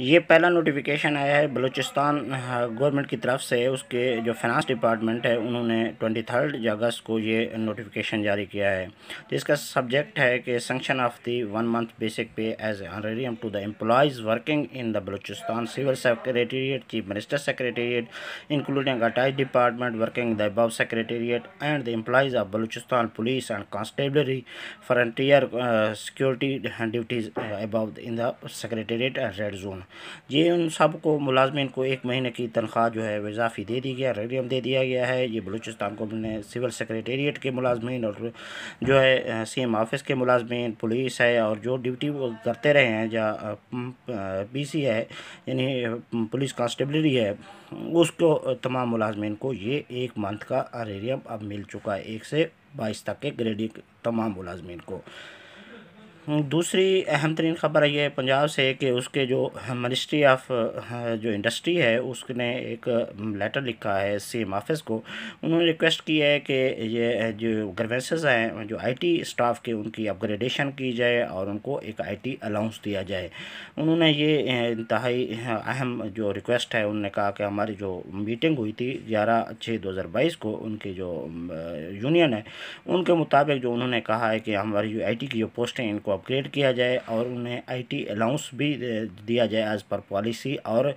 ये पहला नोटिफिकेशन आया है बलूचिस्तान गवर्नमेंट हाँ, की तरफ से उसके जो फाइनेंस डिपार्टमेंट है उन्होंने ट्वेंटी थर्ड अगस्त को ये नोटिफिकेशन जारी किया है जिसका तो सब्जेक्ट है कि sanction of the one month basic pay as honorarium to the employees working in the Balochistan civil secretariat chief minister secretariat including attach department working the above secretariat and the employees of Balochistan police and constabulary frontier security duties above in the secretariat red zone ये उन सब को मुलाजमन को एक महीने की तनख्वाह जो है इजाफी दे दी गया रेडियम दे दिया गया है ये बलूचिस्तान को ने सिविल सेक्रेटेरिएट के मुलाजमन और जो है सी एम ऑफिस के मुलाजमन पुलिस है और जो ड्यूटी करते रहे हैं या पी सी है यानी पुलिस कॉन्स्टेबलरी है उसको तमाम मुलाजमन को ये एक मंथ का रेडियम अब मिल चुका है एक से बाईस तक के ग्रेडिंग तमाम मुलाजमन को दूसरी अहम तरीन ख़बर है ये पंजाब से कि उसके जो मिनिस्ट्री ऑफ हाँ, जो इंडस्ट्री है उसने एक लेटर लिखा है सी एम ऑफिस को उन्होंने रिक्वेस्ट की है कि ये जो ग्रवेंसेज हैं जो आईटी स्टाफ के उनकी अपग्रेडेशन की जाए और उनको एक आईटी अलाउंस दिया जाए उन्होंने ये इंतहाई हाँ, अहम जो रिक्वेस्ट है उन्होंने कहा कि हमारी जो मीटिंग हुई थी ग्यारह छः दो हज़ार बाईस को उनकी जो यूनियन है उनके मुताबिक जो उन्होंने कहा है कि हमारी जो आई टी की जो पोस्टें इनको अपग्रेड किया जाए और उन्हें आईटी अलाउंस भी दिया जाए एज़ पर पॉलिसी और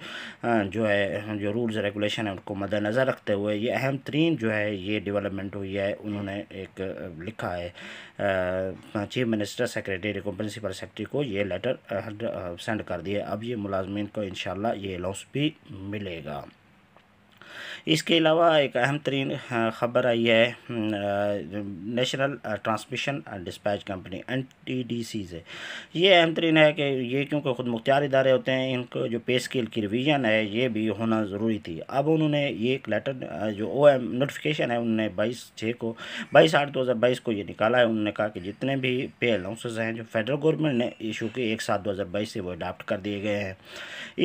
जो है जो रूल्स रेगुलेशन है उनको मद्दनज़र रखते हुए ये अहम तरीन जो है ये डेवलपमेंट हुई है उन्होंने एक लिखा है चीफ मिनिस्टर सेक्रेटरी को प्रिंसिपल सेक्रेटरी को ये लेटर सेंड कर दिया अब ये मुलाजमीन को इन ये अलाउंस भी मिलेगा इसके अलावा एक अहम तरीन हाँ, ख़बर आई है हम्म, national transmission and dispatch company N T D C से ये अहम तरीन है कि ये क्योंकि खुद मुख्तार इदारे होते हैं इनको जो पे स्केल की रिविजन है ये भी होना ज़रूरी थी अब उन्होंने ये एक लेटर जो ओ एम नोटिफिकेशन है उन्होंने बाईस छः को बाईस आठ दो हज़ार बाईस को ये निकाला है उन्होंने कहा कि जितने भी पे अलाउंसेज हैं जो फेडरल गवर्नमेंट ने इशू के एक सात दो हज़ार बाईस से वो अडाप्ट कर दिए गए हैं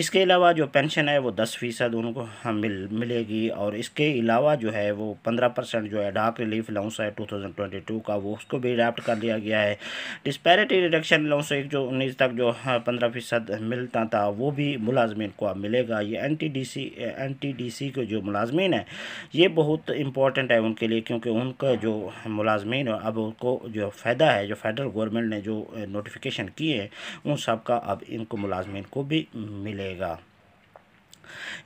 इसके अलावा जो पेंशन है वो दस फ़ीसद उनको हाँ, मिल मिले मिलेगी और इसके अलावा जो है वो पंद्रह परसेंट जो है डाक रिलीफ लाउंस है टू थाउजेंड ट्वेंटी टू का वो उसको भी अडाप्ट कर लिया गया है डिस्पैरिटी रिडक्शन लाउंस एक जो उन्नीस तक जो हाँ, पंद्रह फ़ीसद मिलता था वो भी मुलाजमीन को अब मिलेगा ये N T D C N T D C के जो मुलाजमीन है ये बहुत इंपॉर्टेंट है उनके लिए क्योंकि उनका जो है अब उनको जो फ़ायदा है जो फेडरल गवर्नमेंट ने जो नोटिफिकेशन किए हैं उन सब का अब इनको मुलाजमीन को भी मिलेगा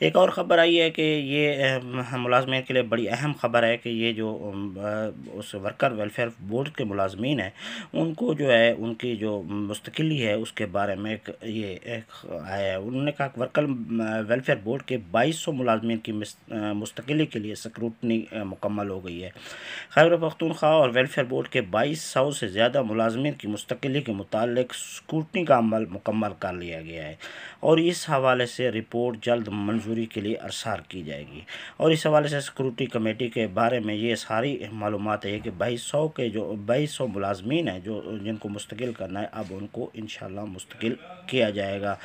एक और ख़बर आई है कि ये मुलाजमीन के लिए बड़ी अहम ख़बर है कि ये जो उस वर्कर वेलफेयर बोर्ड के मुलाजमन हैं उनको जो है उनकी जो मुस्तकिली है उसके बारे में एक ये एक आया है उन्होंने कहा वर्कर वेलफेयर बोर्ड के बाईस सौ मुलाजमन की मुस्तकिली के लिए स्क्रूटनी मुकम्मल हो गई है खैर पख्तनख्वा और वेलफेयर बोर्ड के बाईस सौ से ज़्यादा मुलाजमन की मुस्तकिली के मुतल स्क्रूटनी का अमल मुकम्मल कर लिया गया है और इस हवाले से रिपोर्ट जल्द मंजूरी के लिए अरसार की जाएगी और इस हवाले से सिक्योरिटी कमेटी के बारे में ये सारी मालूम है कि बाईस सौ के जो बाईस सौ मुलाजमीन हैं जो जिनको मुस्तकिल करना है अब उनको इन मुस्तकिल किया जाएगा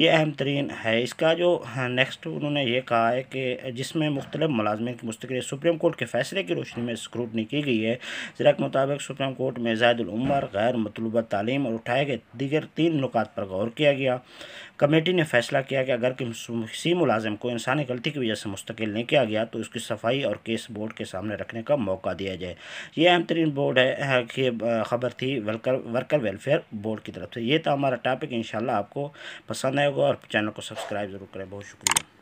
ये अहम तरीन है इसका जो नेक्स्ट हाँ, उन्होंने ये कहा है कि जिसमें मुख्तलिफ मुलाजमन की मुस्तकिल सुप्रीम कोर्ट के फैसले की रोशनी में स्क्रूटनी की गई है ज़रा के मुताबिक सुप्रीम कोर्ट में ज़ायदुलमर गैर मतलूबा तालीम और उठाए गए दीगर तीन नुकात पर गौर किया गया कमेटी ने फैसला किया कि अगर किसी मुलाजिम को इंसानी गलती की वजह से मुस्तकिल नहीं किया गया तो उसकी सफाई और केस बोर्ड के सामने रखने का मौका दिया जाए ये अहम तरीन बोर्ड है कि खबर थी वर्कर वर्कर वेलफेयर बोर्ड की तरफ से ये था हमारा टॉपिक इन आपको पसंद आएगा और चैनल को सब्सक्राइब ज़रूर करें बहुत शुक्रिया